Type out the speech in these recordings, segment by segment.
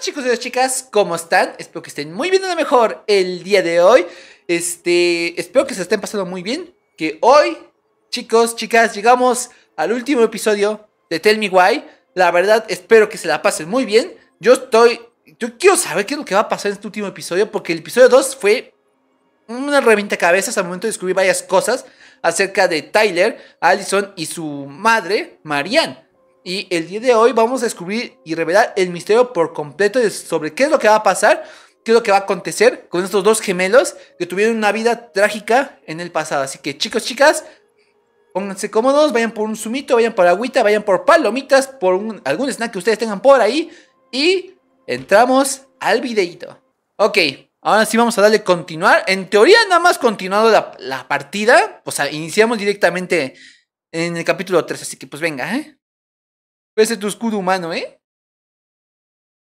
chicos y chicas, ¿cómo están? Espero que estén muy bien o mejor el día de hoy. Este, espero que se estén pasando muy bien. Que hoy, chicos, chicas, llegamos al último episodio de Tell Me Why. La verdad, espero que se la pasen muy bien. Yo estoy. Yo quiero saber qué es lo que va a pasar en este último episodio. Porque el episodio 2 fue una reventa cabezas al momento de descubrir varias cosas acerca de Tyler, Allison y su madre, Marianne. Y el día de hoy vamos a descubrir y revelar el misterio por completo sobre qué es lo que va a pasar, qué es lo que va a acontecer con estos dos gemelos que tuvieron una vida trágica en el pasado. Así que chicos, chicas, pónganse cómodos, vayan por un zumito, vayan por agüita, vayan por palomitas, por algún snack que ustedes tengan por ahí y entramos al videito. Ok, ahora sí vamos a darle continuar. En teoría nada más continuado la, la partida, sea, iniciamos directamente en el capítulo 3, así que pues venga, ¿eh? Pese tu escudo humano, ¿eh?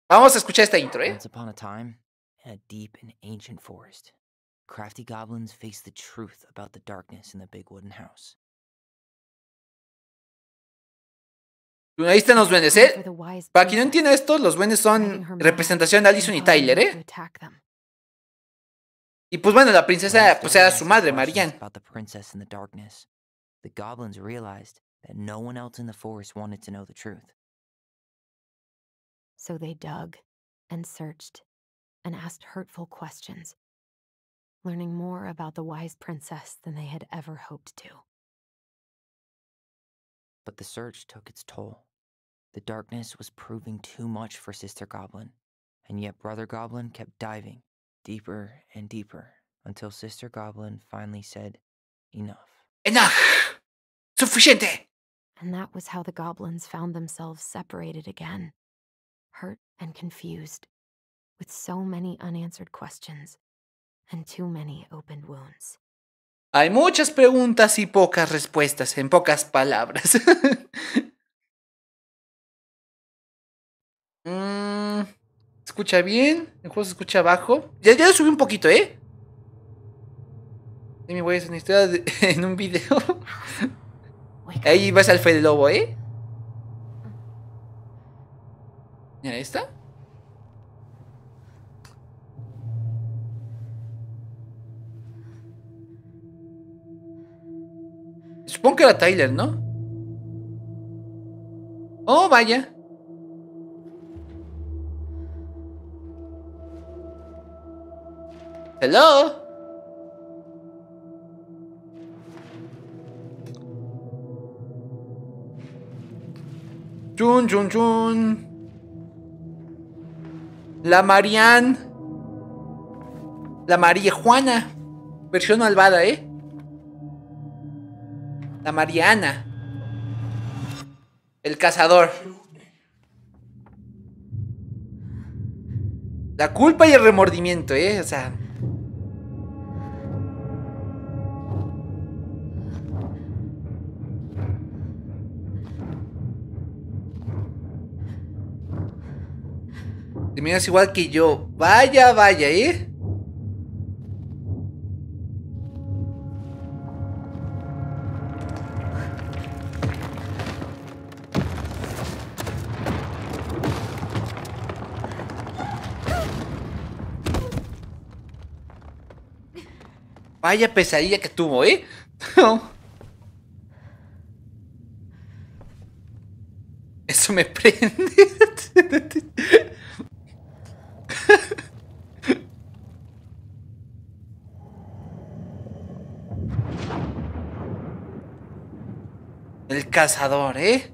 Vamos a escuchar esta intro, ¿eh? Once upon a time, in a deep and ancient forest, crafty goblins faced the truth about the darkness in the big wooden house. Ahí están los duendes, ¿eh? Para quien no entienda esto, los duendes son representación de Alison y Tyler, ¿eh? Y pues bueno, la princesa pues era su madre, Marianne. The goblins realized that no one else in the forest wanted to know the truth. So they dug and searched and asked hurtful questions, learning more about the wise princess than they had ever hoped to. But the search took its toll. The darkness was proving too much for Sister Goblin, and yet Brother Goblin kept diving deeper and deeper until Sister Goblin finally said, Enough. Enough! Sufficiente! and that was how the goblins found themselves separated again, hurt and confused, with so many unanswered questions and too many opened wounds. Hay muchas preguntas y pocas respuestas, en pocas palabras. mm, escucha bien, el juego se escucha bajo. Ya, ya subí un poquito, ¿eh? Y me voy a hacer una historia de, en un video. Ahí vas al Fede Lobo, ¿eh? Mira, está Supongo que era Tyler, ¿no? Oh, vaya. Hello. Jun, Jun, Jun. La Marian. La María Juana. Versión malvada, ¿eh? La Mariana. El cazador. La culpa y el remordimiento, ¿eh? O sea. igual que yo. Vaya, vaya, ¿eh? Vaya pesadilla que tuvo, ¿eh? Eso me prende. El cazador, ¿eh?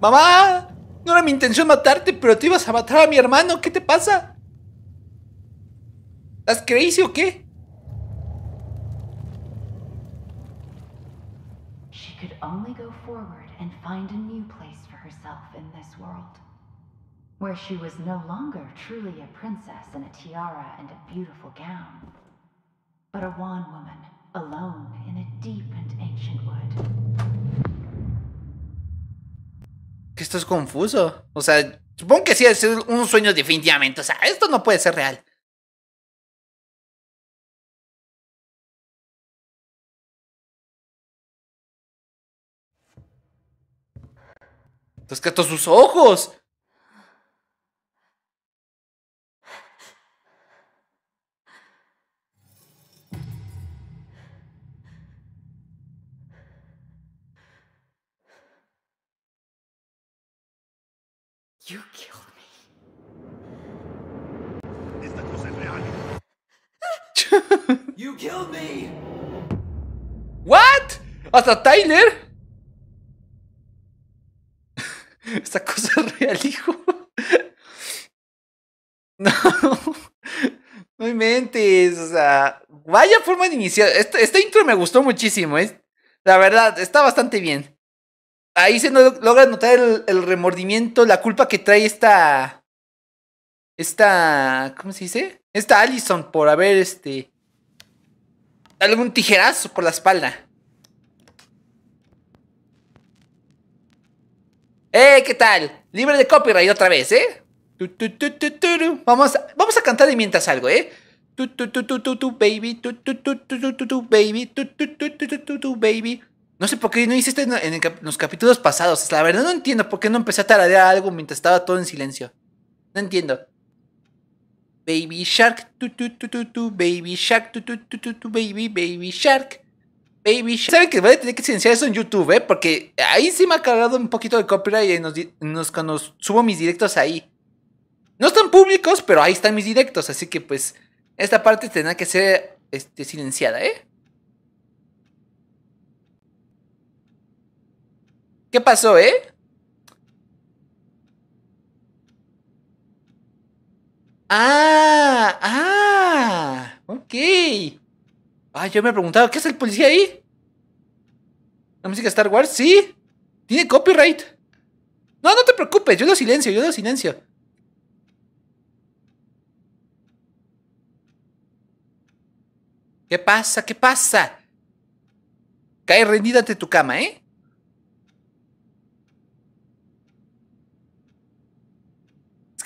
¡Mamá! No era mi intención matarte, pero te ibas a matar a mi hermano. ¿Qué te pasa? ¿Estás crazy o qué? She could only go forward and find a new place for herself in this world. Where she was no longer truly a princess in a tiara and a beautiful gown but a wan woman, alone in a deep and ancient wood. Que esto es confuso. O sea, supongo que sí es un sueño definitivamente. O sea, esto no puede ser real. Entonces, que sus ojos. You killed me. Esta cosa real. you killed me. What? Hasta Tyler. Esta cosa es real, hijo. No. No mentes. O sea, vaya forma de iniciar. Esta, este intro me gustó muchísimo. ¿eh? La verdad, está bastante bien ahí se logra notar el, remordimiento, la culpa que trae esta. Esta. ¿Cómo se dice? Esta Allison por haber este. algún tijerazo por la espalda. ¡Eh, qué tal! Libre de copyright otra vez, ¿eh? vamos, a, vamos a cantar de mientras algo, ¿eh? baby, baby, baby, no sé por qué no hice en, los capítulos pasados. la verdad no entiendo por qué no empecé a taradear algo mientras estaba todo en silencio. No entiendo. Baby Shark, tu tu tu tu tu, Baby Shark, tu tu tu tu tu, Baby, Baby Shark. Baby Shark. Saben que voy a tener que silenciar eso en YouTube, ¿eh? Porque ahí sí me ha cargado un poquito de copyright y cuando subo mis directos ahí. No están públicos, pero ahí están mis directos. Así que pues esta parte tendrá que ser este, silenciada, ¿eh? ¿Qué pasó, eh? Ah, ah, ok. Ah, yo me he preguntado ¿qué hace el policía ahí? ¿La música Star Wars? Sí. Tiene copyright. No, no te preocupes, yo lo silencio, yo lo silencio. ¿Qué pasa? ¿Qué pasa? Cae rendida ante tu cama, ¿eh?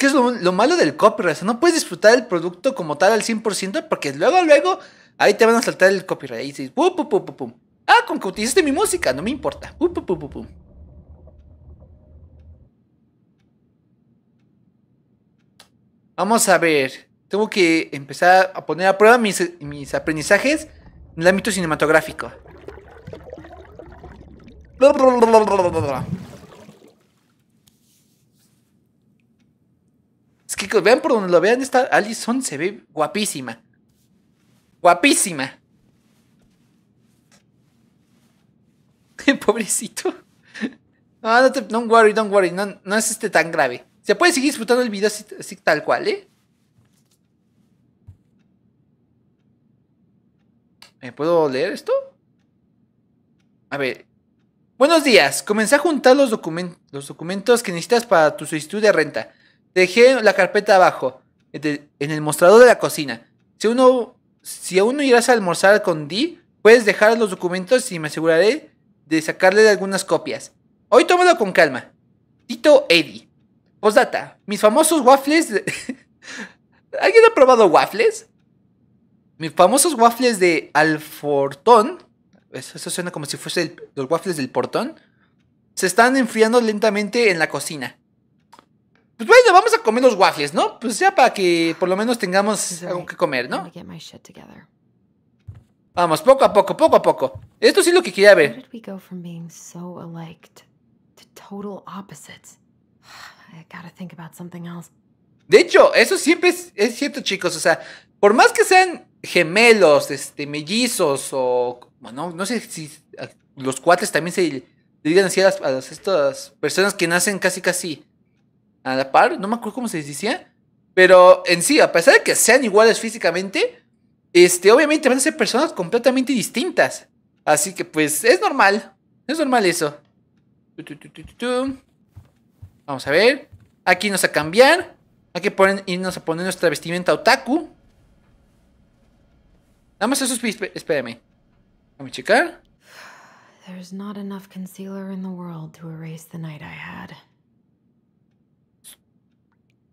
es lo, malo del copyright. O sea, no puedes disfrutar el producto como tal al 100% porque luego, luego, ahí te van a saltar el copyright. Y dices, pum, pum, pum, pum, Ah, con que utilizaste mi música, no me importa. Pum, pum, pum, pum, Vamos a ver. Tengo que empezar a poner a prueba mis, mis aprendizajes en el ámbito cinematográfico. que vean por donde lo vean, esta Allison se ve guapísima. Guapísima. Pobrecito. No, no, te, no worry, don't worry. No, no, es este tan grave. Se puede seguir disfrutando el video así, tal cual, ¿eh? ¿Me puedo leer esto? A ver. Buenos días. Comencé a juntar los, documentos, los documentos que necesitas para tu solicitud de renta. Dejé la carpeta abajo, este, en el mostrador de la cocina. Si, uno, si aún no irás a almorzar con Dee, puedes dejar los documentos y me aseguraré de sacarle algunas copias. Hoy tómalo con calma. Tito Eddie. Posdata. Mis famosos waffles... ¿Alguien ha probado waffles? Mis famosos waffles de Alfortón. Eso, suena como si fuese los waffles del portón. Se están enfriando lentamente en la cocina. Pues bueno, vamos a comer los waffles, ¿no? Pues sea para que por lo menos tengamos algo que comer, ¿no? Vamos, poco a poco, poco a poco. Esto sí es lo que quería ver. De hecho, eso siempre es, cierto, chicos. O sea, por más que sean gemelos, este, mellizos o... Bueno, no sé si los cuates también se digan así a, estas personas que nacen casi casi a la par, no me acuerdo cómo se les decía, pero en sí, a pesar de que sean iguales físicamente, este, obviamente van a ser personas completamente distintas. Así que pues es normal, es normal eso. Vamos a ver, aquí nos a cambiar, aquí ponen, irnos a poner nuestra vestimenta otaku. Nada más eso, espérame. Vamos a checar. There's not enough concealer in the world to erase the night I had.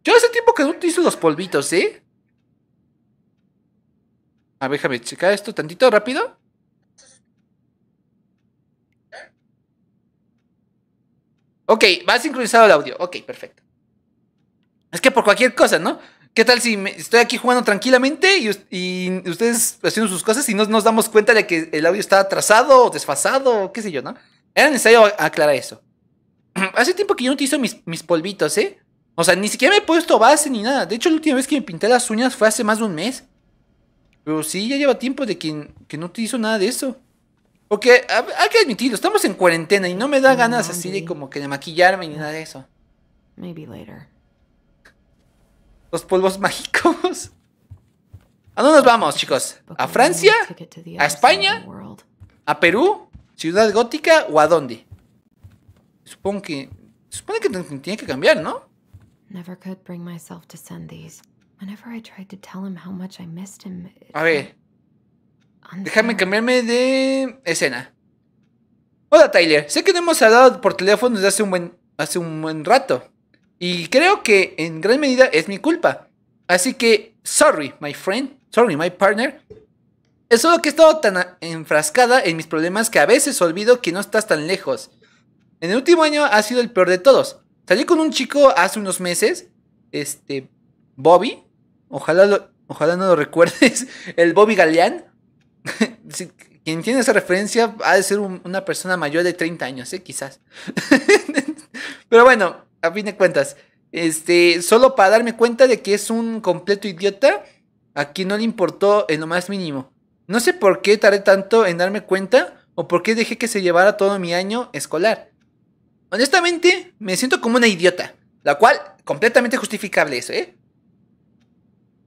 Yo hace tiempo que no utilizo los polvitos, ¿eh? A ver, déjame checar esto tantito rápido. Ok, va sincronizado el audio. Ok, perfecto. Es que por cualquier cosa, ¿no? ¿Qué tal si estoy aquí jugando tranquilamente y, ustedes haciendo sus cosas y no nos damos cuenta de que el audio está atrasado o desfasado o qué sé yo, ¿no? Era necesario aclarar eso. Hace tiempo que yo no utilizo mis, mis polvitos, ¿eh? O sea, ni siquiera me he puesto base ni nada. De hecho, la última vez que me pinté las uñas fue hace más de un mes. Pero sí, ya lleva tiempo de que, que no te hizo nada de eso. Porque hay que admitirlo, estamos en cuarentena y no me da ganas así de como que de maquillarme ni nada de eso. Los polvos mágicos. ¿A dónde nos vamos, chicos? ¿A Francia? ¿A España? ¿A Perú? ¿Ciudad gótica o a dónde? Supongo que. Supone que tiene que cambiar, ¿no? Never could bring myself to send these. Whenever I tried to tell him how much I missed A ver. Déjame cambiarme de escena. Hola Tyler, sé que no hemos hablado por teléfono desde hace un buen, hace un buen rato. Y creo que en gran medida es mi culpa. Así que, sorry, my friend, sorry, my partner. Es solo que he estado tan enfrascada en mis problemas que a veces olvido que no estás tan lejos. En el último año ha sido el peor de todos. Salí con un chico hace unos meses, este, Bobby. Ojalá, ojalá no lo recuerdes. El Bobby Galeán. quien tiene esa referencia ha de ser una persona mayor de 30 años, ¿eh? quizás. Pero bueno, a fin de cuentas. Este, solo para darme cuenta de que es un completo idiota a quien no le importó en lo más mínimo. No sé por qué tardé tanto en darme cuenta o por qué dejé que se llevara todo mi año escolar. Honestamente, me siento como una idiota. La cual, completamente justificable eso, ¿eh?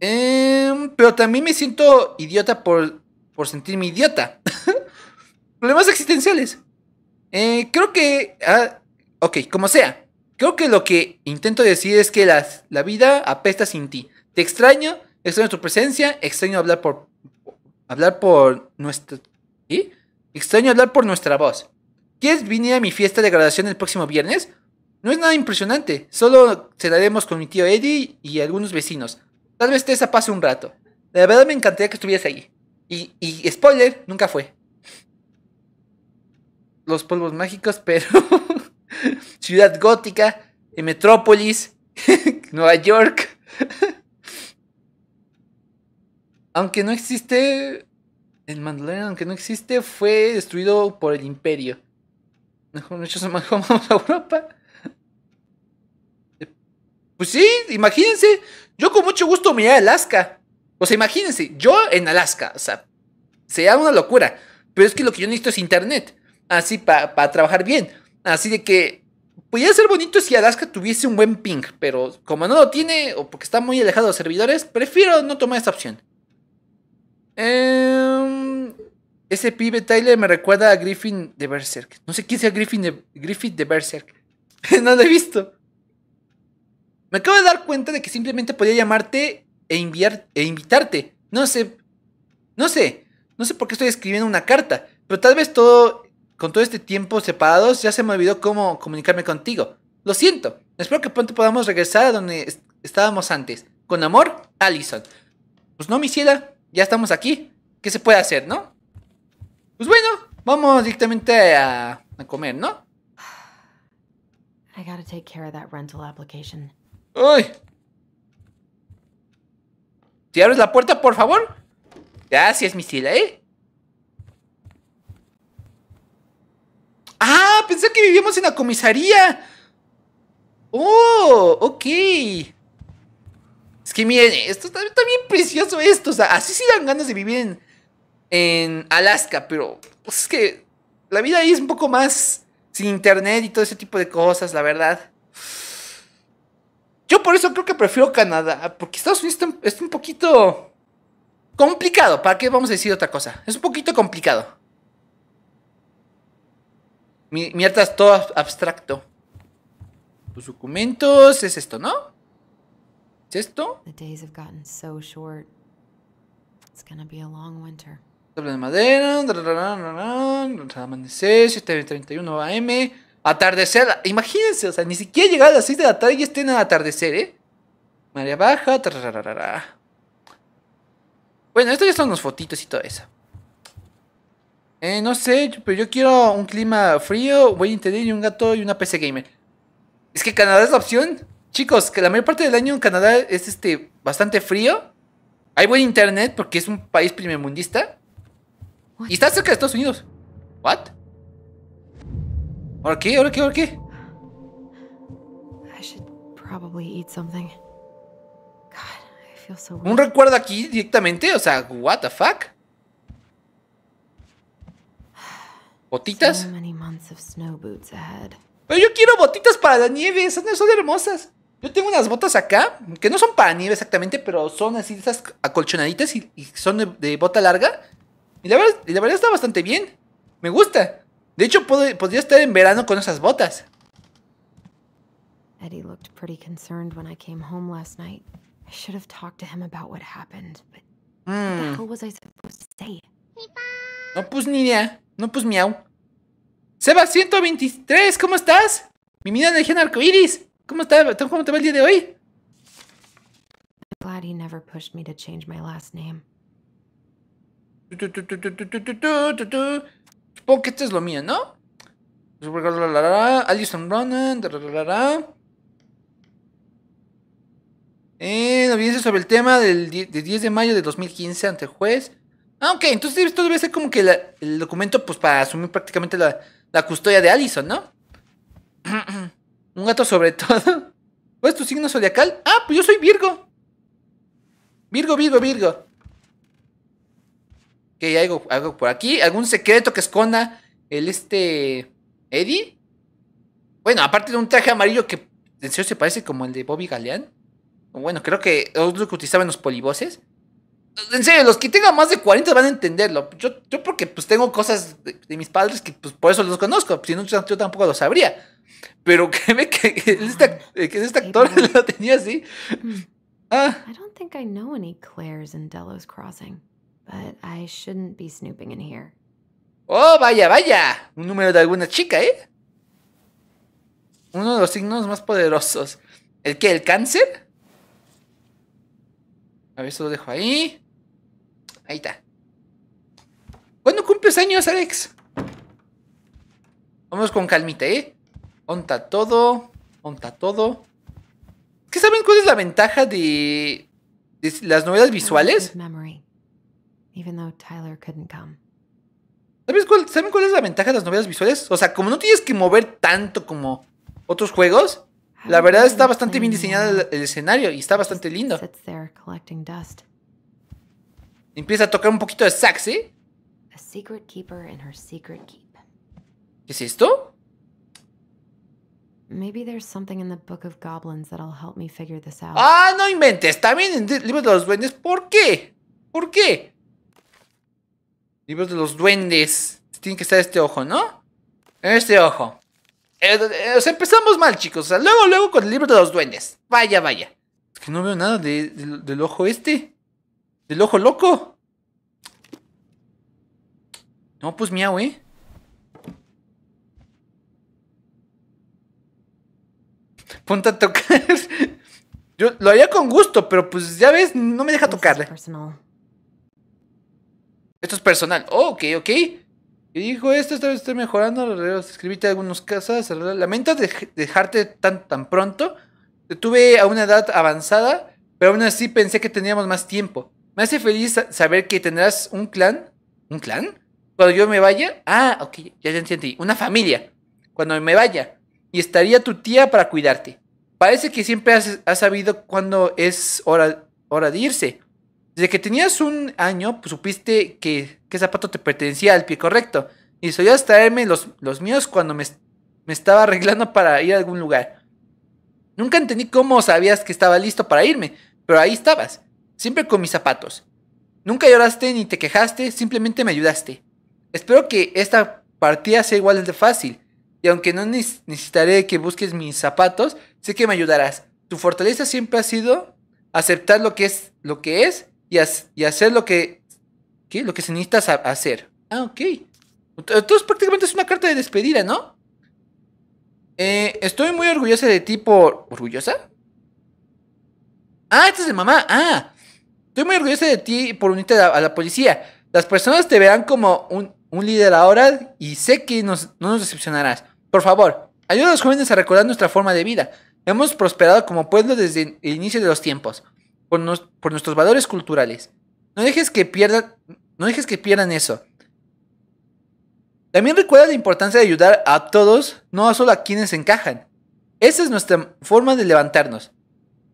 Em, pero también me siento idiota por, por sentirme idiota. Problemas existenciales. Eh, creo que... Ah, ok, como sea. Creo que lo que intento decir es que la vida apesta sin ti. Te extraño, extraño tu presencia, extraño hablar por... Hablar por nuestra... ¿Sí? Extraño hablar por nuestra voz. ¿Quieres venir a mi fiesta de graduación el próximo viernes? No es nada impresionante, solo cenaremos con mi tío Eddie y algunos vecinos. Tal vez te pase un rato. De verdad me encantaría que estuvieras ahí. Y, y spoiler, nunca fue. Los polvos mágicos, pero... Ciudad gótica, Metrópolis, Nueva York. aunque no existe... El Mandalorian, aunque no existe, fue destruido por el imperio. más cómodo a Europa. Pues sí, imagínense. Yo con mucho gusto me a Alaska. O sea, imagínense, yo en Alaska. O sea, sería una locura. Pero es que lo que yo necesito es internet. Así para trabajar bien. Así de que podría ser bonito si Alaska tuviese un buen ping. Pero como no lo tiene o porque está muy alejado de los servidores, prefiero no tomar esa opción. Eh. Ese pibe Tyler me recuerda a Griffin de Berserk. No sé quién sea Griffin de, Griffith de Berserk. no lo he visto. Me acabo de dar cuenta de que simplemente podía llamarte e, e, invitarte. No sé. No sé. No sé por qué estoy escribiendo una carta. Pero tal vez todo. Con todo este tiempo separados, ya se me olvidó cómo comunicarme contigo. Lo siento. Espero que pronto podamos regresar a donde estábamos antes. Con amor, Allison. Pues no, mi ciela. Ya estamos aquí. ¿Qué se puede hacer, no? Pues bueno, vamos directamente a, comer, ¿no? I ¡Uy! abres la puerta, por favor. Gracias, Misila, ¿eh? Ah, pensé que vivíamos en la comisaría. Oh, ok. Es que miren, esto está, está bien precioso esto. O sea, así sí dan ganas de vivir en, en Alaska, pero pues, es que la vida ahí es un poco más sin internet y todo ese tipo de cosas, la verdad. Yo por eso creo que prefiero Canadá, porque Estados Unidos está, un poquito complicado. ¿Para qué vamos a decir otra cosa? Es un poquito complicado. Mientras todo abstracto. Tus documentos es esto, ¿no? ¿Es esto? gotten long winter. Tabla de madera. Amanecer, 7.31 AM. Atardecer. Imagínense, o sea, ni siquiera llegar a las 6 de la tarde y estén a atardecer, ¿eh? María baja. Bueno, esto ya son los fotitos y todo eso. Eh, no sé, pero yo quiero un clima frío, buen internet y un gato y una PC gamer. Es que Canadá es la opción. Chicos, que la mayor parte del año en Canadá es este bastante frío. Hay buen internet porque es un país primermundista. Y está cerca de Estados Unidos. ¿What? ¿Ahora qué? ¿Ahora qué? ¿Ahora qué? ¿Un recuerdo aquí directamente? O sea, what the fuck? ¿Botitas? Pero yo quiero botitas para la nieve, esas son hermosas. Yo tengo unas botas acá, que no son para nieve exactamente, pero son así, esas acolchonaditas y, son de, bota larga. Y la verdad, la verdad está bastante bien. Me gusta. De hecho, puedo, podría estar en verano con esas botas. Eddie looked pretty concerned when I came home last night. I should have talked to him about what happened, but mm. what the hmm. hell was I supposed to say? No, pues ni idea. No, pues miau. Seba 123, ¿cómo estás? Mi mina energía arcoiris. ¿Cómo, estás? ¿Cómo te va el día de hoy? Estoy glad he never pushed me to change my last name. Supongo que esto es lo mío, ¿no? Alison Ronan. Eh, audiencia sobre el tema del 10 de mayo de 2015 ante juez. Ah, ok, entonces esto debe ser como que el documento pues para asumir prácticamente la, la custodia de Allison, ¿no? Un gato sobre todo. ¿Cuál es tu signo zodiacal? Ah, pues yo soy Virgo. Virgo, Virgo, Virgo que hay algo, por aquí. ¿Algún secreto que esconda el este Eddie? Bueno, aparte de un traje amarillo que en serio se parece como el de Bobby Galeán. Bueno, creo que es lo que utilizaban los polivoces. En serio, los que tengan más de 40 van a entenderlo. Yo, porque pues tengo cosas de, mis padres que pues por eso los conozco. Si no, yo, tampoco lo sabría. Pero créeme que, este, eh, este, actor lo tenía así. Hmm. Ah. I don't think I Claires Crossing. But I shouldn't be snooping in here. Oh, vaya, vaya. Un número de alguna chica, ¿eh? Uno de los signos más poderosos. ¿El qué? ¿El cáncer? A ver, eso lo dejo ahí. Ahí está. ¿Cuándo cumples años, Alex? Vamos con calmita, ¿eh? Onta todo. Onta todo. ¿Qué saben cuál es la ventaja de, las novelas visuales? Tyler ¿Sabes cuál, ¿Saben cuál es la ventaja de las novelas visuales? O sea, como no tienes que mover tanto como otros juegos, la verdad está bastante bien diseñado el, escenario y está bastante lindo. Empieza a tocar un poquito de sax, ¿eh? ¿Qué es esto? Ah, no inventes. También en el libro de los duendes. ¿Por qué? ¿Por qué? Libros de los duendes. Tiene que estar este ojo, ¿no? Este ojo. Eh, eh, o sea, empezamos mal, chicos. luego, luego con el libro de los duendes. Vaya, vaya. Es que no veo nada del ojo este. Del ojo loco. No, pues miau, ¿eh? Ponte a tocar. Yo lo haría con gusto, pero pues ya ves, no me deja tocarle. Esto es personal. Oh, ok, ok. Y dijo, esto esta vez estoy mejorando, Escribíte algunos casas. Lamento dejarte tan, tan pronto. Te tuve a una edad avanzada, pero aún así pensé que teníamos más tiempo. Me hace feliz saber que tendrás un clan. ¿Un clan? Cuando yo me vaya. Ah, ok, ya ya entendí. Una familia. Cuando me vaya. Y estaría tu tía para cuidarte. Parece que siempre has, sabido cuándo es hora, hora de irse. Desde que tenías un año, pues, supiste que, qué zapato te pertenecía al pie correcto. Y solías traerme los, los míos cuando me, me estaba arreglando para ir a algún lugar. Nunca entendí cómo sabías que estaba listo para irme, pero ahí estabas, siempre con mis zapatos. Nunca lloraste ni te quejaste, simplemente me ayudaste. Espero que esta partida sea igual de fácil. Y aunque no necesitaré que busques mis zapatos, sé que me ayudarás. Tu fortaleza siempre ha sido aceptar lo que es, lo que es y, hacer lo que, ¿qué? lo que se necesita hacer. Ah, ok. Entonces prácticamente es una carta de despedida, ¿no? Eh, estoy muy orgullosa de ti por... ¿Orgullosa? Ah, esta es de mamá. Ah, estoy muy orgullosa de ti por unirte a, la, policía. Las personas te verán como un, líder ahora y sé que no nos decepcionarás. Por favor, ayuda a los jóvenes a recordar nuestra forma de vida. Hemos prosperado como pueblo desde el inicio de los tiempos por, nuestros valores culturales. No dejes que pierdan, no dejes que pierdan eso. También recuerda la importancia de ayudar a todos, no solo a quienes encajan. Esa es nuestra forma de levantarnos.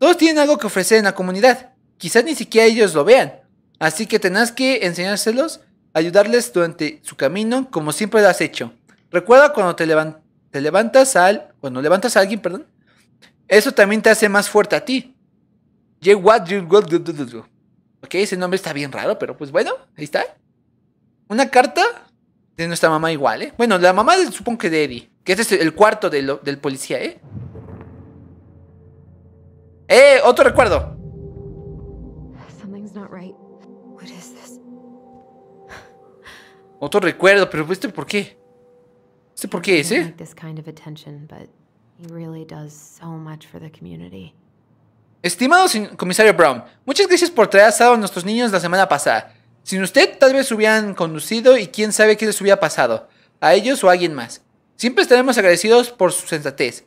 Todos tienen algo que ofrecer en la comunidad. Quizás ni siquiera ellos lo vean. Así que tenás que enseñárselos, ayudarles durante su camino, como siempre lo has hecho. Recuerda cuando te, levantas al, cuando levantas a alguien, perdón. Eso también te hace más fuerte a ti. Ok, ese nombre está bien raro, pero pues bueno, ahí está. Una carta de nuestra mamá igual, ¿eh? Bueno, la mamá del supongo que de Eddie, que este es el cuarto del policía, ¿eh? ¡Eh! Otro recuerdo. Otro recuerdo, pero ¿este por qué? ¿Este por qué es, eh? Estimado comisario Brown, muchas gracias por traer asado a nuestros niños la semana pasada. Sin usted, tal vez hubieran conducido y quién sabe qué les hubiera pasado, a ellos o a alguien más. Siempre estaremos agradecidos por su sensatez.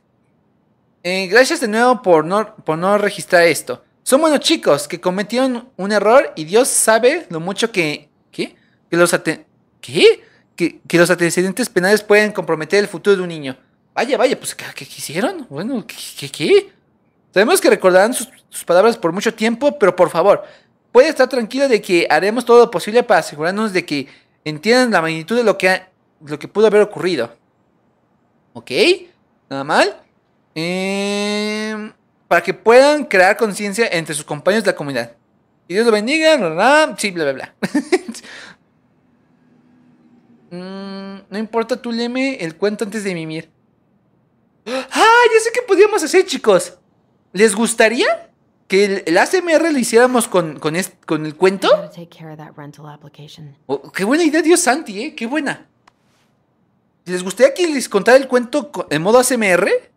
Eh, gracias de nuevo por no, por no registrar esto. Son buenos chicos que cometieron un error y Dios sabe lo mucho que. ¿Qué? Que los, ¿qué? Que, los antecedentes penales pueden comprometer el futuro de un niño. Vaya, vaya, pues ¿qué, qué hicieron? Bueno, ¿qué? qué? Sabemos que recordarán sus, palabras por mucho tiempo, pero por favor, puede estar tranquilo de que haremos todo lo posible para asegurarnos de que entiendan la magnitud de lo que, lo que pudo haber ocurrido. ¿Ok? ¿Nada mal? Em, para que puedan crear conciencia entre sus compañeros de la comunidad. Y Dios lo bendiga, ¿verdad? sí, bla, bla, bla. Mm, no importa, tú léeme el cuento antes de mimir. ¡Ah! Ya sé que podíamos hacer, chicos. ¿Les gustaría que el, ACMR lo hiciéramos con, con, el cuento? Oh, qué buena idea, Dios Santi, ¿eh? Qué buena. ¿Les gustaría que les contara el cuento en modo ACMR? Eso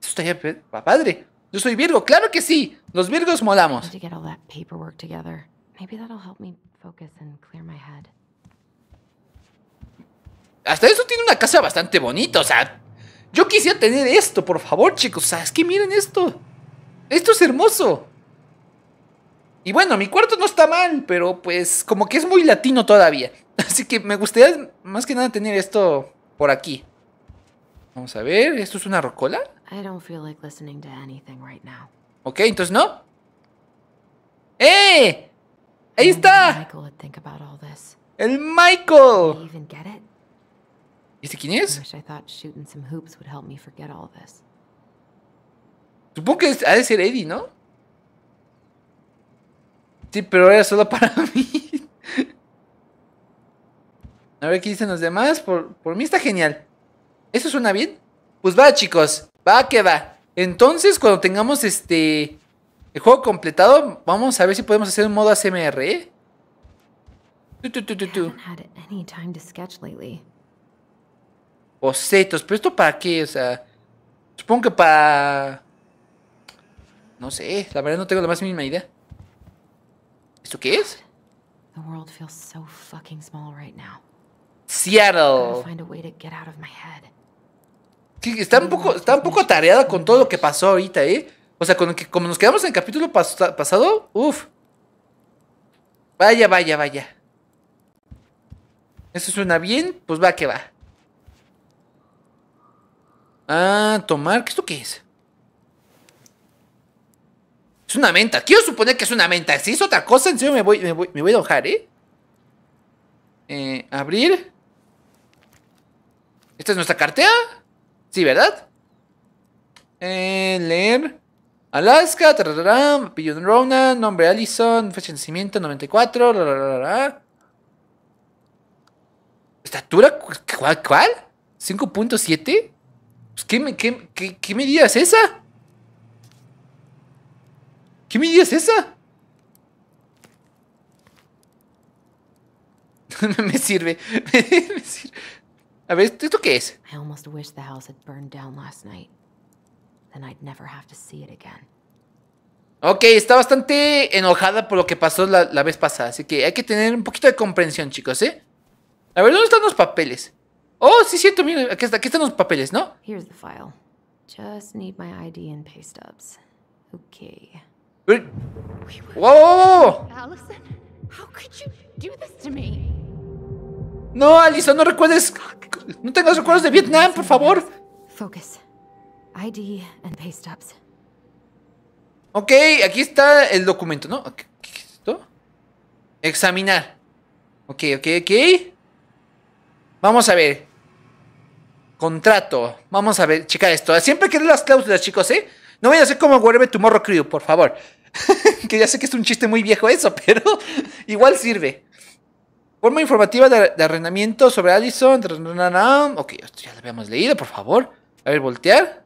estaría padre. Yo soy Virgo, claro que sí. Los Virgos molamos. Hasta eso tiene una casa bastante bonita, o sea, yo quisiera tener esto, por favor, chicos. O sea, es que miren esto. Esto es hermoso. Y bueno, mi cuarto no está mal, pero pues como que es muy latino todavía. Así que me gustaría más que nada tener esto por aquí. Vamos a ver, ¿esto es una rocola? Ok, entonces no. ¡Eh! ¡Ahí está! El Michael. ¿Viste quién es? Supongo que ha de ser Eddie, ¿no? Sí, pero era solo para mí. A ver qué dicen los demás. Por, por mí está genial. ¿Eso suena bien? Pues va, chicos. Va que va. Entonces, cuando tengamos este. El juego completado, vamos a ver si podemos hacer un modo ASMR, Bocetos, pero esto para qué, o sea, supongo que para... No sé, la verdad no tengo la más mínima idea. ¿Esto qué es? Seattle. está un poco, está poco atareada con todo lo que pasó ahorita, ¿eh? O sea, como nos quedamos en el capítulo pasado, uff. Vaya, vaya, vaya. Eso suena bien, pues va que va. Ah, tomar. ¿Qué esto qué es? Es una menta. Quiero suponer que es una menta. Si es otra cosa, en serio me voy, me voy, a enojar, ¿eh? ¿eh? Abrir. ¿Esta es nuestra cartera? Sí, ¿verdad? Eh, leer. Alaska, tararara, Pillon Ronan, nombre Allison, fecha de nacimiento 94, ¿Estatura? ¿Cuál? cuál? ¿5.7? Pues, ¿qué, me, qué, medida es esa? ¿Qué medida es esa? me sirve. me sirve. A ver, ¿esto qué es? I almost wish the house had burned down last night. Ok, está bastante enojada por lo que pasó la, la vez pasada, así que hay que tener un poquito de comprensión, chicos, ¿eh? A ver, ¿dónde están los papeles? Oh, sí, cierto, mira, aquí, aquí están los papeles, ¿no? Here's the file. Just need my ID and Okay. No, Alison, no recuerdes. No tengas recuerdos de Vietnam, por favor. Focus. ID and Ok, aquí está el documento, ¿no? ¿Qué es esto? Examinar. Ok, ok, ok. Vamos a ver. Contrato. Vamos a ver, checar esto. Siempre que las cláusulas, chicos, ¿eh? No voy a hacer como tu morro Crew, por favor. que ya sé que es un chiste muy viejo eso, pero igual sirve. Forma informativa de, arrendamiento sobre Allison. Ok, esto ya lo habíamos leído, por favor. A ver, voltear.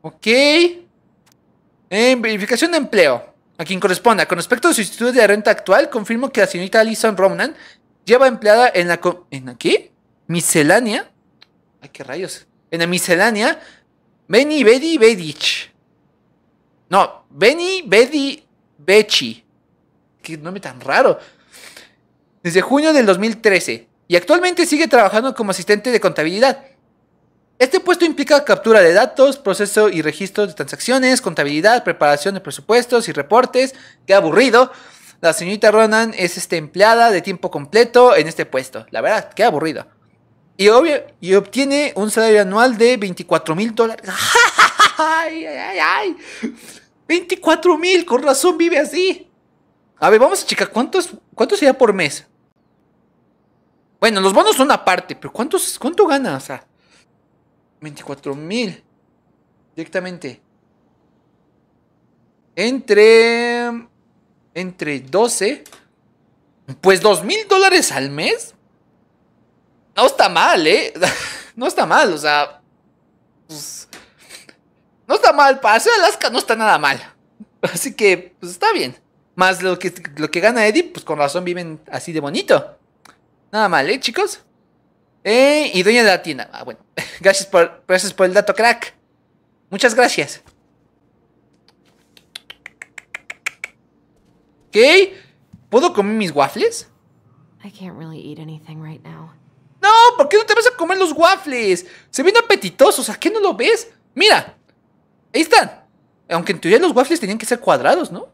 Ok. verificación de empleo. A quien corresponda. Con respecto a su instituto de renta actual, confirmo que la señorita Allison Romnan lleva empleada en la... ¿En aquí? Miscelánea. Ay, qué rayos. En la miscelánea, Beni Bedi Bedich. No, Beni Bedi Bechi. Qué nombre tan raro. Desde junio del 2013. Y actualmente sigue trabajando como asistente de contabilidad. Este puesto implica captura de datos, proceso y registro de transacciones, contabilidad, preparación de presupuestos y reportes. ¡Qué aburrido! La señorita Ronan es esta empleada de tiempo completo en este puesto. La verdad, qué aburrido. Y, obtiene un salario anual de 24 mil dólares. ¡Ay, ay, ay! ¡24 mil! Con razón vive así. A ver, vamos a checar. ¿Cuántos, ¿Cuánto sería por mes? Bueno, los bonos son aparte, pero ¿cuántos, ¿cuánto gana? O sea, 24 mil directamente. Entre entre 12, pues 2 mil dólares al mes. No está mal, ¿eh? No está mal, o sea... Pues, no está mal, para hacer Alaska no está nada mal. Así que, pues está bien. Más lo que, lo que gana Eddie, pues con razón viven así de bonito. Nada mal, ¿eh, chicos? Eh, y dueña de la tienda. Ah, bueno. Gracias por, gracias por el dato, crack. Muchas gracias. ¿Ok? ¿Puedo comer mis waffles? No, ¿por qué no te vas a comer los waffles? Se ven apetitosos, ¿a qué no lo ves? Mira, ahí están. Aunque en teoría los waffles tenían que ser cuadrados, ¿no?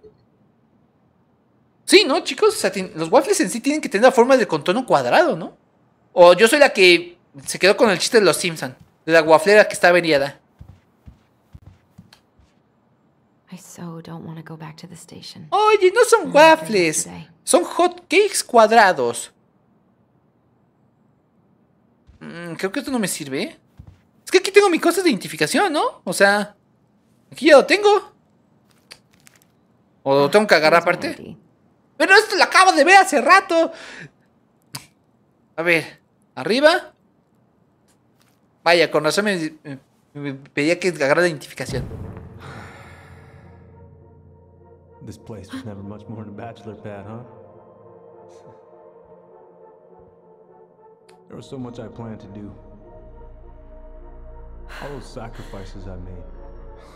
Sí, ¿no, chicos? O sea, los waffles en sí tienen que tener la forma de contorno cuadrado, ¿no? O yo soy la que se quedó con el chiste de los Simpson, de la wafflera que está averiada. Oye, no son waffles. Son hot cakes cuadrados. Mm, creo que esto no me sirve. Es que aquí tengo mi cosa de identificación, ¿no? O sea, aquí ya lo tengo. ¿O lo ah, tengo que agarrar aparte? Pero esto lo acabo de ver hace rato. A ver, arriba. Vaya, con razón me, pedía que agarrara identificación. This place was never much more than a bachelor pad, huh? There was so much I planned to do. All those sacrifices I made.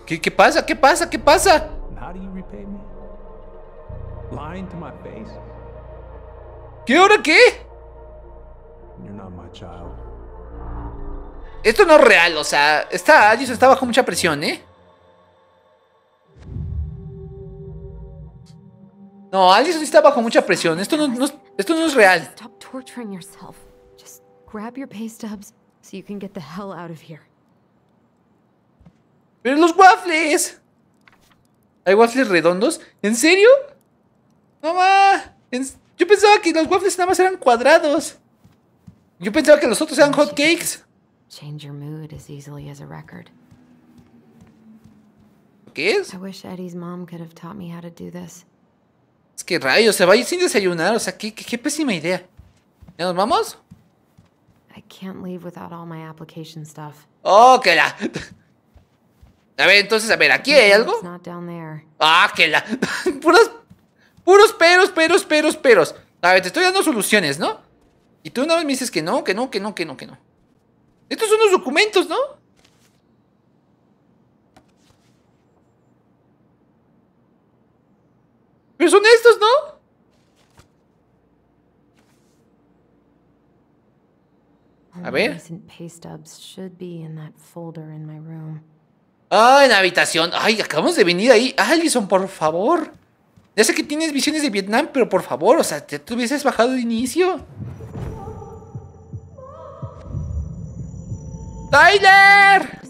¿Qué, qué pasa? ¿Qué pasa? ¿Qué pasa? And how do you repay me? Lying to my face? ¿Qué hora qué? You're not my child. Esto no es real, o sea, esta Alice está bajo mucha presión, ¿eh? No, Allison está bajo mucha presión. Esto no, no, esto no es real. Stop torturing Pero los waffles. ¿Hay waffles redondos? ¿En serio? No va! Yo pensaba que los waffles nada más eran cuadrados. Yo pensaba que los otros eran hot cakes. Change ¿Qué es? I wish Eddie's mom could have taught me how to do this. Es que rayos, se va a sin desayunar. O sea, qué, pésima idea. ¿Ya nos vamos? I Oh, que la. A ver, entonces, a ver, ¿aquí hay algo? Ah, que la. Puros, puros peros, peros, peros, peros. A ver, te estoy dando soluciones, ¿no? Y tú una vez me dices que no, que no, que no, que no, que no. Estos son los documentos, ¿no? Pero son estos, ¿no? A ver. Ah, en la habitación. Ay, acabamos de venir ahí. Allison, por favor. Ya sé que tienes visiones de Vietnam, pero por favor, o sea, te, hubieses bajado de inicio. ¡Tyler!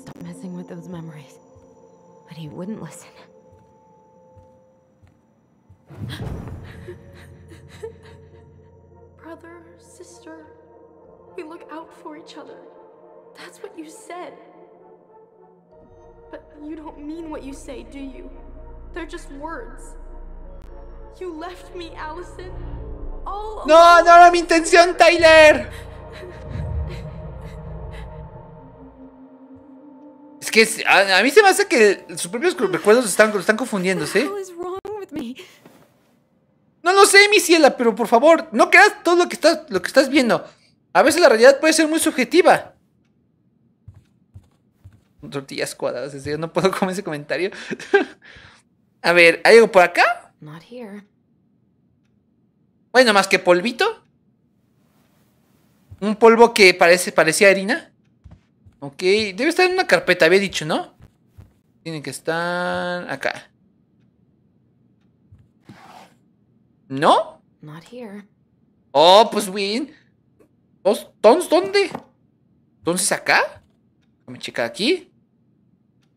Brother, sister, we look out for each other. That's what you said. But you don't mean what you say, do you? They're just words. You left me, Allison. All no, no era mi intención, Tyler. Es que a, a, mí se me hace que sus propios recuerdos están, están confundiéndose. ¿sí? No lo sé, mi ciela, pero por favor, no creas todo lo que estás, lo que estás viendo. A veces la realidad puede ser muy subjetiva. Tortillas cuadradas, yo no puedo comer ese comentario. A ver, ¿hay algo por acá? Not here. Bueno, más que polvito. Un polvo que parece, parecía harina. Ok, debe estar en una carpeta, había dicho, ¿no? Tiene que estar acá. ¿No? Not here. Oh, pues win ¿Tons dónde? ¿Entonces acá? Déjame checar aquí.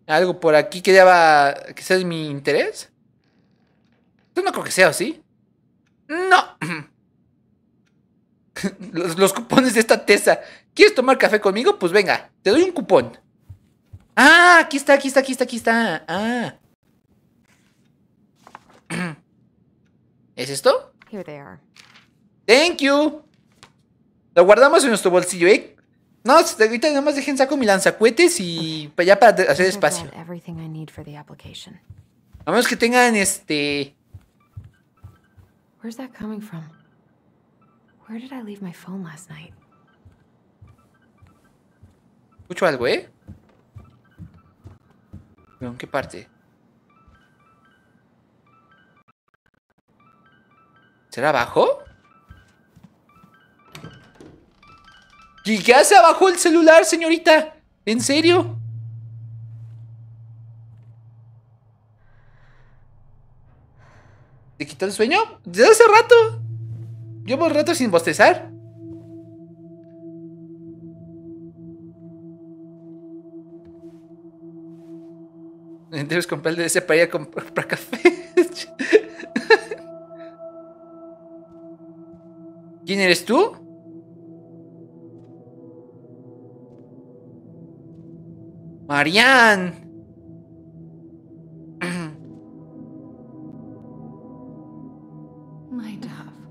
¿Algo por aquí que que sea de mi interés? Esto no creo que sea así. No. Los, los, cupones de esta tesa. ¿Quieres tomar café conmigo? Pues venga, te doy un cupón. Ah, aquí está, aquí está, aquí está, aquí está. Ah. ¿Es esto? Here they are. Thank you. Lo guardamos en nuestro bolsillo, ¿eh? No, ahorita nada más dejen saco mi lanzacuetes y okay. Pues ya para hacer espacio. A menos que tengan este. Where's that coming from? Where did I leave my phone last night? Escucho algo, ¿eh? ¿En qué parte? ¿Será abajo? ¿Y qué hace abajo el celular, señorita? ¿En serio? ¿Te quitó el sueño? Desde hace rato. Llevo un rato sin bostezar. Debes de ese para ir a comprar café. ¿Quién eres tú? Marian. My dove.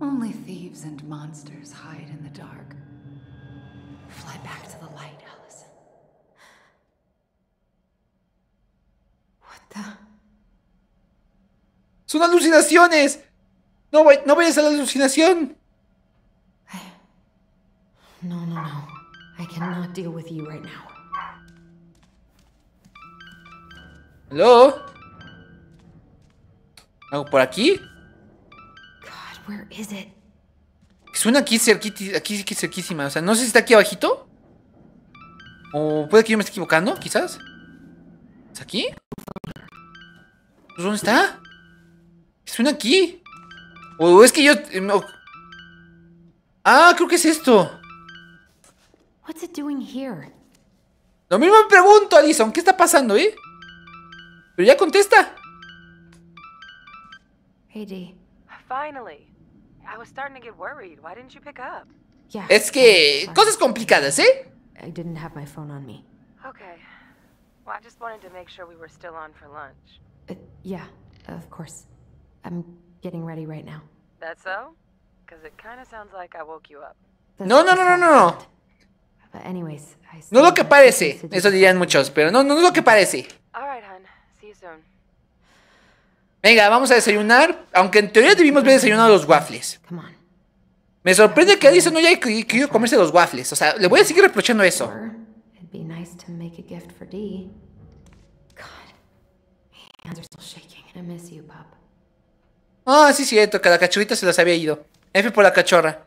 Only thieves and monsters hide in the dark. Fly back to the light, Allison. What the? Son alucinaciones. No, no vayas a la alucinación. No, no, no. I cannot deal with you right now. Hello? ¿Algo por aquí? God, Suena aquí, cerquita, aquí, cerquísima. O sea, no sé si está aquí abajito. O puede que yo me esté equivocando, quizás. ¿Es aquí? ¿Dónde está? Suena aquí. O oh, es que yo... Eh, no. Ah, creo que es esto. What's it doing Lo mismo me pregunto, Alison. ¿Qué está pasando, eh? Pero ya contesta. Hey, Dee. Finally. I was starting to get worried. Why didn't you pick up? Yeah. Es que cosas complicadas, ¿eh? I didn't have my phone on me. Okay. Well, I just wanted to make sure we were still on for lunch. Uh, yeah, of course. I'm getting ready right now. That's so? Because it kind of sounds like I woke you up. No, no, no, no, no. But anyways, I no lo que parece. Eso dirían muchos, pero no, no, no lo que parece. All right, See you soon. Venga, vamos a desayunar. Aunque en teoría debimos haber desayunado los waffles. Come on. Me sorprende que Alison no haya querido comerse los waffles. O sea, le voy a seguir reprochando eso. God, hands are still shaking. I miss you, Pop. Ah, sí, cierto, que la cachorrita se las había ido. F por la cachorra.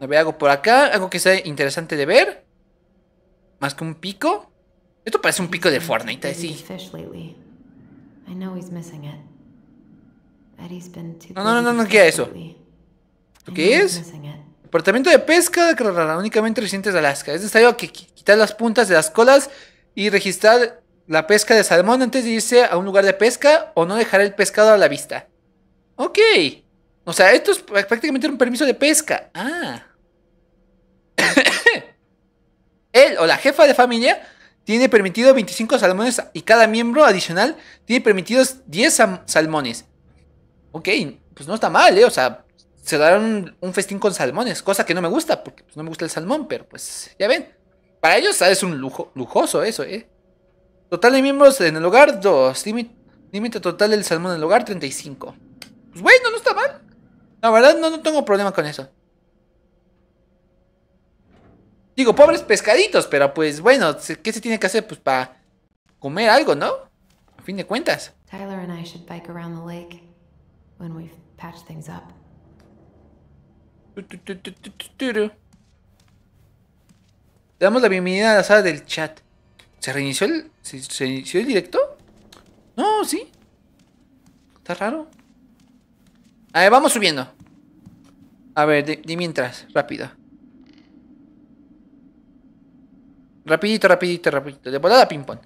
A veo algo por acá, algo que sea interesante de ver. Más que un pico. Esto parece un pico de Fortnite, sí. No, no, no, no queda eso. ¿Qué es? Departamento de pesca de únicamente recientes de Alaska. Es necesario que quitar las puntas de las colas y registrar la pesca de salmón antes de irse a un lugar de pesca o no dejar el pescado a la vista. Ok. O sea, esto es prácticamente un permiso de pesca. Ah. Él o la jefa de familia tiene permitido 25 salmones y cada miembro adicional tiene permitidos 10 salmones. Ok, pues no está mal, ¿eh? O sea, se darán un, festín con salmones, cosa que no me gusta, porque pues, no me gusta el salmón, pero pues ya ven. Para ellos ah, es un lujo, lujoso eso, ¿eh? Total de miembros en el hogar, 2. Límite total del salmón en el hogar, 35. Pues, güey, no, está mal. La verdad, no, no tengo problema con eso. Digo, pobres pescaditos, pero pues bueno, ¿qué se tiene que hacer? Pues para comer algo, ¿no? A fin de cuentas. damos la bienvenida a la sala del chat. ¿Se reinició el, se inició el directo? No, sí. Está raro. A ver, vamos subiendo. A ver, de, mientras, rápido. Rapidito, rapidito, rapidito. De volada ping-pong.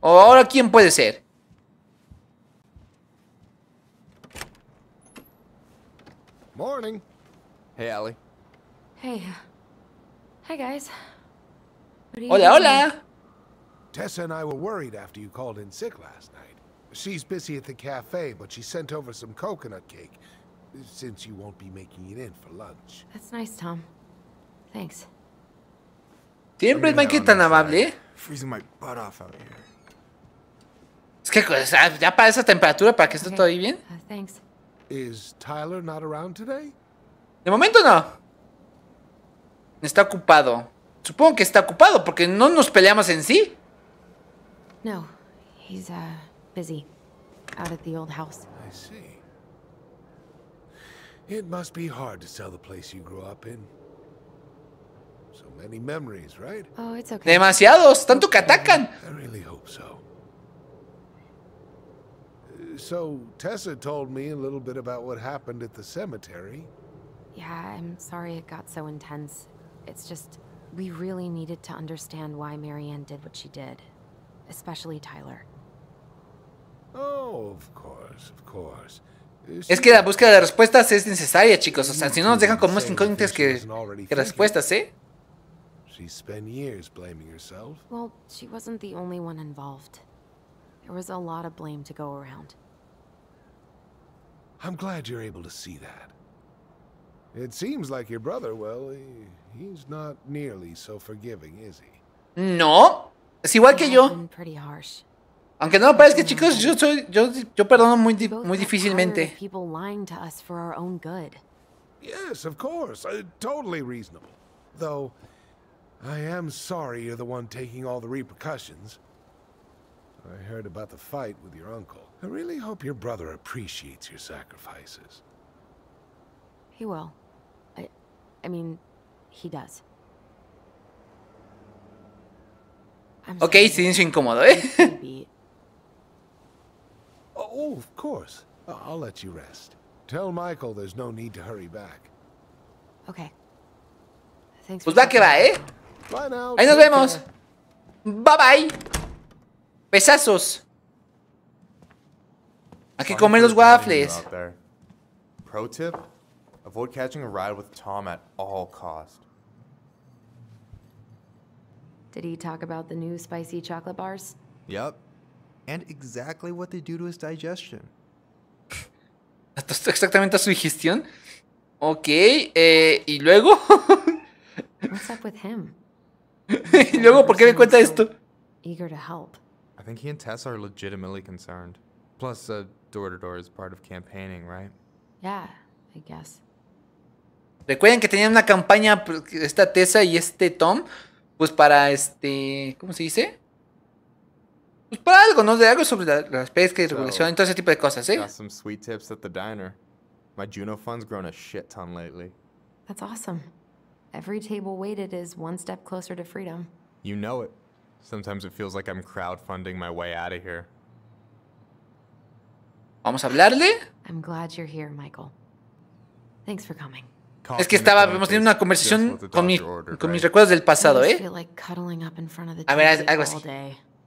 ¿O ahora quién puede ser? Morning. Hey, Hey. guys. Hola, hola. Tessa and I were worried after you called in sick last night. She's busy at the cafe, but she sent over some coconut cake, since you won't be making it in for lunch. That's nice, Tom. Thanks. Siempre hay que tan amable, Freezing my butt off out here. Es que ya para esa temperatura para que esté todo bien. Uh, thanks. Is Tyler not around today? De momento no. Está ocupado. Supongo que está ocupado porque no nos peleamos en sí. No, he's, uh, busy. Out at the old house. I see. It must be hard to sell the place you grew up in. So many memories, right? Oh, it's okay. Demasiados, tanto que atacan. I really hope so. So, Tessa told me a little bit about what happened at the cemetery. Yeah, I'm sorry it got so intense. It's just, we really needed to understand why Marianne did what she did especially Tyler. Oh, of course, of course. Es que la búsqueda de respuestas es necesaria, chicos. O sea, si no nos dejan con más incógnitas que, que respuestas, ¿eh? She spent years blaming herself. Well, she wasn't the only one involved. There was a lot of blame to go around. I'm glad you're able to see that. It seems like your brother, well, he, he's not nearly so forgiving, is he? No. Es igual que yo. Aunque no parezca, chicos, yo soy, yo, yo perdono muy, muy difícilmente. Yes, of course, uh, totally reasonable. Though, I am sorry you're the one taking all the repercussions. I heard about the fight with your uncle. I really hope your brother appreciates your sacrifices. He will. I, I mean, he does. ok, silencio incómodo, ¿eh? oh, of course. I'll let you rest. Tell Michael there's no need to hurry back. Okay. Thanks pues va que va, ¿eh? Ahí nos vemos. Bye bye. Pesazos. Hay que comer los waffles. Pro tip: avoid catching a ride with Tom at all costs. Did he talk about the new spicy chocolate bars? Yep. And exactly what they do to his digestion. Exactamente a su digestión. Ok, eh, y luego. What's up with him? y luego, ¿por qué me cuenta esto? Eager to help. I think he and Tess are legitimately concerned. Plus, uh, door to door is part of campaigning, right? Yeah, I guess. Recuerden que tenían una campaña esta Tessa y este Tom pues para este, ¿cómo se dice? Pues para algo, ¿no? De algo sobre las pescas y todo ese tipo de cosas, ¿eh? some sweet tips at the diner. My Juno grown a ton lately. That's awesome. Every table is one step closer to freedom. Vamos a hablarle. I'm glad you're here, Michael. Thanks for coming. Es que estaba, estábamos teniendo una conversación con, mi, con mis recuerdos del pasado, ¿eh? A ver, algo así.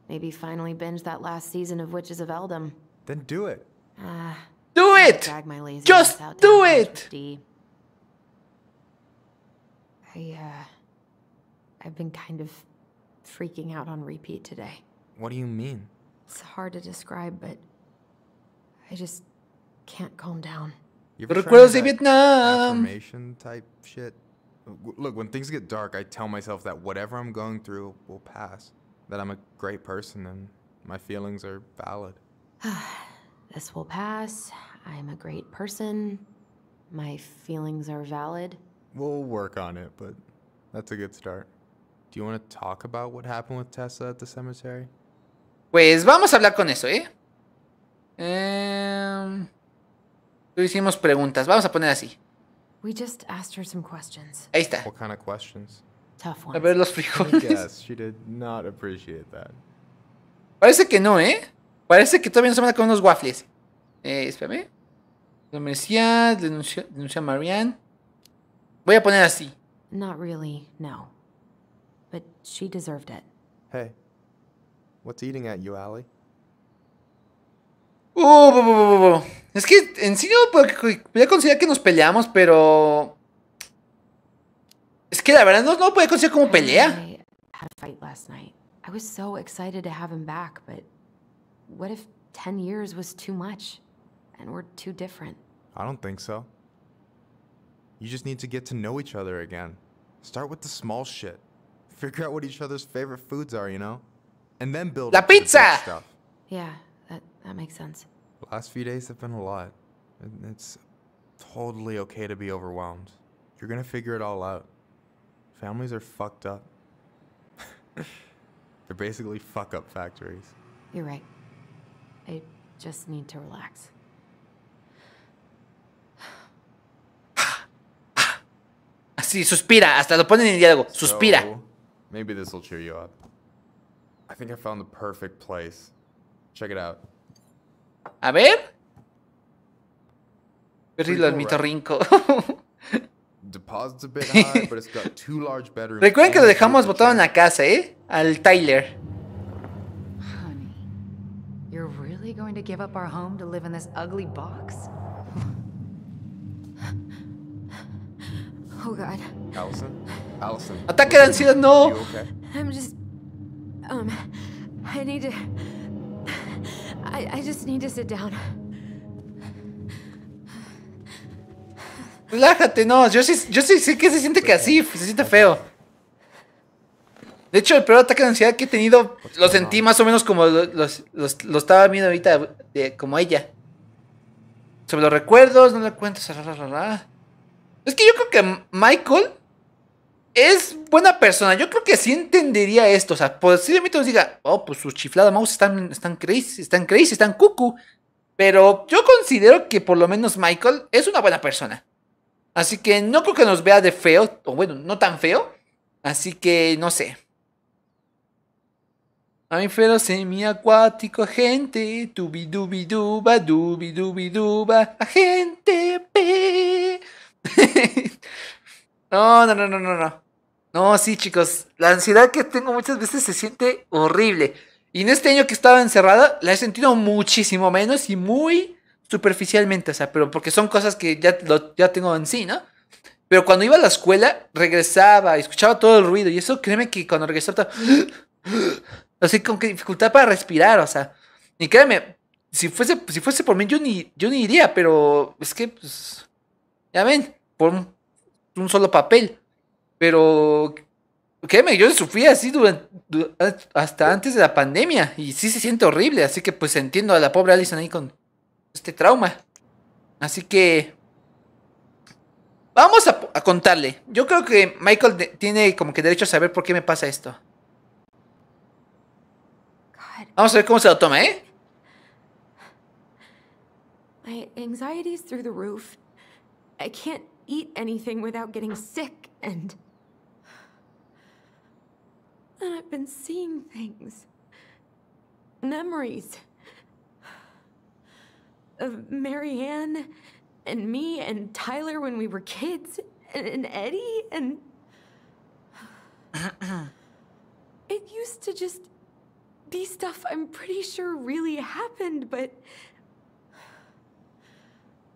Maybe finally binge that last season of Witches of Eldom. Then do it. Ah. do it! my lazy Just do it! I, uh, I've been kind of freaking out on repeat today. What do you mean? It's hard to describe, but I just can't calm down. Recuerdos de Vietnam. Affirmation type shit. Look, when things get dark, I tell myself that whatever I'm going through will pass. That I'm a great person and my feelings are valid. this will pass. I'm a great person. My feelings are valid. We'll work on it, but that's a good start. Do you want to talk about what happened with Tessa at the cemetery? Pues vamos a hablar con eso, ¿eh? Um... Tú hicimos preguntas. Vamos a poner así. We just asked her some questions. Ahí está. What kind of questions? Tough ones. A ver los frijoles. she did not appreciate that. Parece que no, ¿eh? Parece que todavía se van a comer unos waffles. Eh, espérame. Comercial, denuncia, denuncia a Marianne. Voy a poner así. Not really, no. But she deserved it. Hey, what's eating at you, Allie? Uh, bu, bu, bu, es que en sí yo podía considerar que nos peleamos, pero. Es que la verdad no, no podía considerar como pelea. I had a fight last night. I was so excited to have him back, but what if 10 years was too much and we're too different? I don't think so. You just need to get to know each other again. Start with the small shit. Figure out what each other's favorite foods are, you know? And then build La pizza. The stuff. Yeah, that makes sense. The last few days have been a lot. It's totally okay to be overwhelmed. You're gonna figure it all out. Families are fucked up. They're basically fuck up factories. You're right. I just need to relax. Así, suspira, hasta lo ponen en diálogo. Suspira. maybe this will cheer you up. I think I found the perfect place. Check it out. A ver. Perdí el mitorrinco. Recuerden que lo dejamos botado en la casa, ¿eh? Al Tyler. Honey, you're really going to give up our home to live in this ugly box? Oh God. Allison, Allison. Ataque de ansiedad, no. I'm just, um, I need to. I, just need to sit down. Relájate, no, yo sí, yo sí, que se siente que así, se siente feo. De hecho, el peor ataque de ansiedad que he tenido lo sentí más o menos como lo, estaba viendo ahorita, como ella. Sobre los recuerdos, no le cuento, Es que yo creo que Michael es buena persona. Yo creo que sí entendería esto. O sea, posiblemente nos diga, oh, pues sus chifladas mouse están, están crazy, están crazy, están cucu. Pero yo considero que por lo menos Michael es una buena persona. Así que no creo que nos vea de feo, o bueno, no tan feo. Así que no sé. feo semiacuático, gente. tubi dubi duba, dubi dubi duba, agente P. No, no, no, no, no, no. No, sí, chicos. La ansiedad que tengo muchas veces se siente horrible. Y en este año que estaba encerrada, la he sentido muchísimo menos y muy superficialmente. O sea, pero porque son cosas que ya, ya tengo en sí, ¿no? Pero cuando iba a la escuela, regresaba, y escuchaba todo el ruido. Y eso, créeme que cuando regresaba, así con qué dificultad para respirar, o sea. Y créeme, si fuese, si fuese por mí, yo ni, yo ni iría, pero es que, pues, ya ven, por, un solo papel. Pero, créeme, yo sufrí así hasta antes de la pandemia y sí se siente horrible, así que pues entiendo a la pobre Alison ahí con este trauma. Así que, vamos a, contarle. Yo creo que Michael tiene como que derecho a saber por qué me pasa esto. Vamos a ver cómo se lo toma, ¿eh? I can't eat anything without getting sick, and... And I've been seeing things. Memories. Of Marianne, and me, and Tyler when we were kids, and, and Eddie, and... it used to just be stuff I'm pretty sure really happened, but...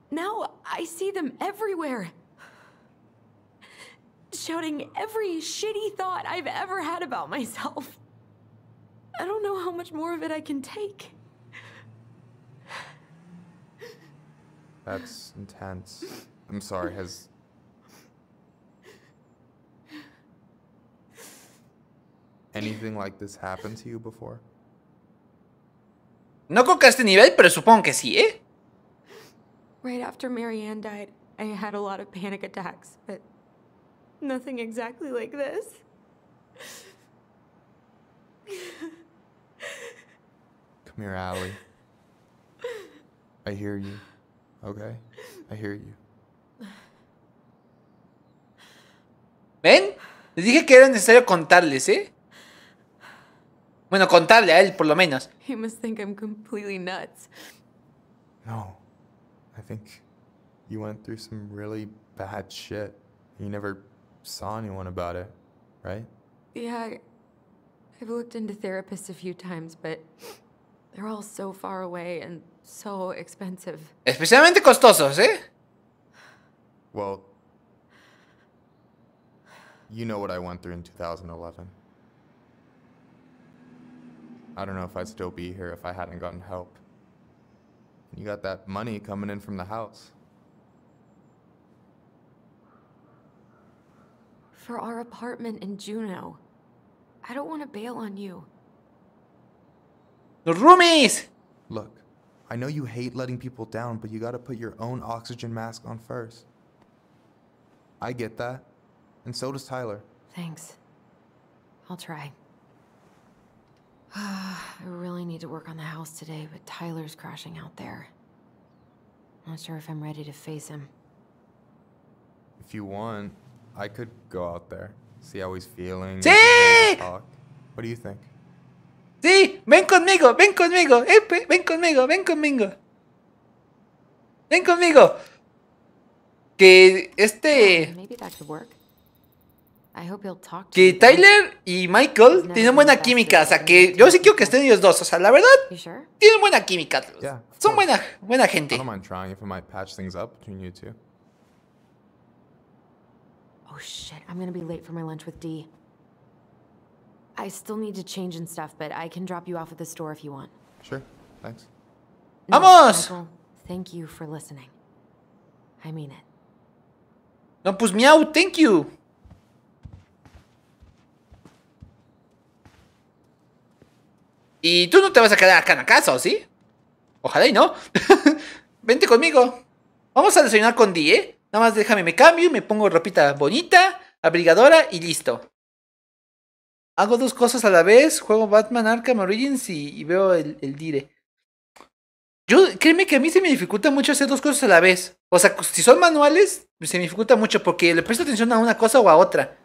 Now I see them everywhere shouting every shitty thought I've ever had about myself. I don't know how much more of it I can take. That's intense. I'm sorry, has... Anything like this happened to you before? No creo que a este nivel, pero supongo que sí, ¿eh? Right after Marianne died, I had a lot of panic attacks, but Nothing exactly like this. Come here, Allie. I hear you. Okay? I hear you. ¿Ven? Les dije que era necesario contarles, ¿eh? Bueno, contarle a él, por lo menos. He must think I'm completely nuts. No. I think you went through some really bad shit. You never saw anyone about it, right? Yeah, I've looked into therapists a few times, but they're all so far away and so expensive. Especialmente costosos, eh? Well, you know what I went through in 2011. I don't know if I'd still be here if I hadn't gotten help. You got that money coming in from the house. for our apartment in Juneau. I don't want to bail on you. The roomies! Look, I know you hate letting people down, but you gotta put your own oxygen mask on first. I get that. And so does Tyler. Thanks. I'll try. I really need to work on the house today, but Tyler's crashing out there. Not sure if I'm ready to face him. If you want. I could go out there, see how ¡Sí! What do you think? Sí, ven conmigo, ven conmigo, ven conmigo, ven conmigo. Ven conmigo. Que este... Que Tyler y Michael tienen buena química, o sea que yo sí quiero que estén ellos dos, o sea, la verdad, tienen buena química. Son buena, buena gente. Oh shit, I'm gonna be late for my lunch with Dee. I still need to change and stuff, but I can drop you off at the store if you want. Sure, thanks. No, ¡Vamos! Michael, thank you for listening. I mean it. No, pues miau, thank you! Y tú no te vas a quedar acá en la casa, ¿o sí? Ojalá y no. Vente conmigo. Vamos a desayunar con Die. ¿eh? Nada más déjame, me cambio, me pongo ropita bonita, abrigadora y listo. Hago dos cosas a la vez, juego Batman Arkham Origins y, veo el, dire. Yo, créeme que a mí se me dificulta mucho hacer dos cosas a la vez. O sea, si son manuales, se me dificulta mucho porque le presto atención a una cosa o a otra.